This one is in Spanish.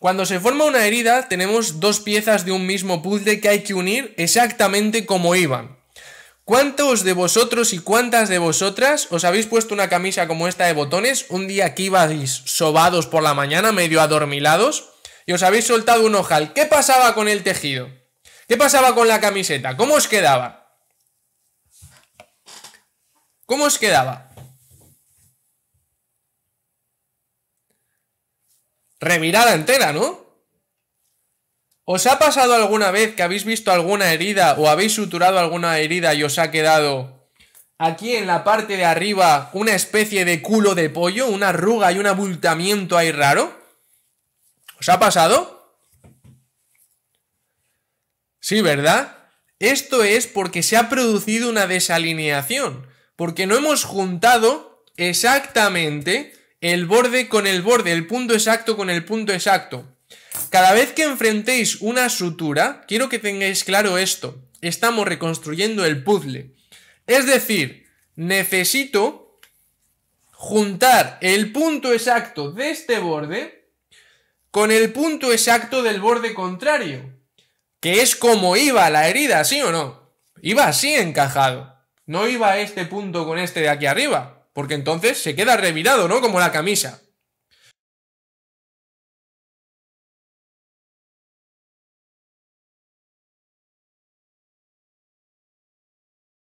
Cuando se forma una herida, tenemos dos piezas de un mismo puzzle que hay que unir exactamente como iban. ¿Cuántos de vosotros y cuántas de vosotras os habéis puesto una camisa como esta de botones un día que ibais sobados por la mañana, medio adormilados, y os habéis soltado un ojal? ¿Qué pasaba con el tejido? ¿Qué pasaba con la camiseta? ¿Cómo os quedaba? ¿Cómo os quedaba? Remirada entera, ¿no? ¿Os ha pasado alguna vez que habéis visto alguna herida o habéis suturado alguna herida y os ha quedado aquí en la parte de arriba una especie de culo de pollo, una arruga y un abultamiento ahí raro? ¿Os ha pasado? Sí, ¿verdad? Esto es porque se ha producido una desalineación, porque no hemos juntado exactamente el borde con el borde, el punto exacto con el punto exacto. Cada vez que enfrentéis una sutura, quiero que tengáis claro esto. Estamos reconstruyendo el puzzle. Es decir, necesito juntar el punto exacto de este borde con el punto exacto del borde contrario. Que es como iba la herida, ¿sí o no? Iba así encajado. No iba este punto con este de aquí arriba. Porque entonces se queda revirado, ¿no? Como la camisa.